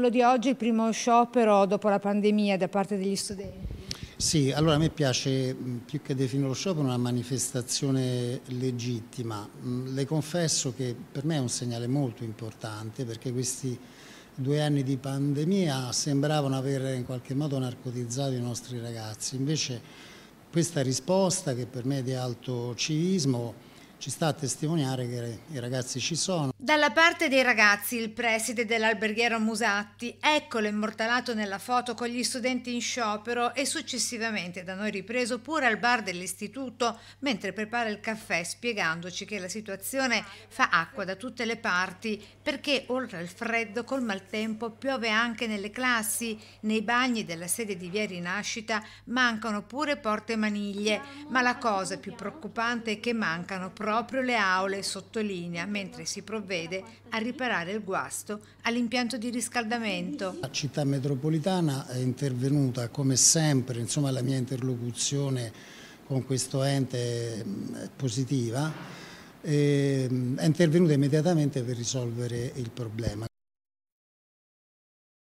Quello di oggi, il primo sciopero dopo la pandemia da parte degli studenti. Sì, allora a me piace più che definire lo sciopero una manifestazione legittima. Le confesso che per me è un segnale molto importante perché questi due anni di pandemia sembravano aver in qualche modo narcotizzato i nostri ragazzi. Invece questa risposta che per me è di alto civismo ci sta a testimoniare che i ragazzi ci sono. Dalla parte dei ragazzi, il preside dell'alberghiero Musatti, eccolo immortalato nella foto con gli studenti in sciopero e successivamente da noi ripreso pure al bar dell'istituto mentre prepara il caffè spiegandoci che la situazione fa acqua da tutte le parti perché oltre al freddo col maltempo piove anche nelle classi, nei bagni della sede di Via Rinascita mancano pure porte maniglie, ma la cosa più preoccupante è che mancano prodotti proprio le aule sottolinea mentre si provvede a riparare il guasto all'impianto di riscaldamento. La città metropolitana è intervenuta come sempre, insomma la mia interlocuzione con questo ente mm, è positiva, ehm, è intervenuta immediatamente per risolvere il problema.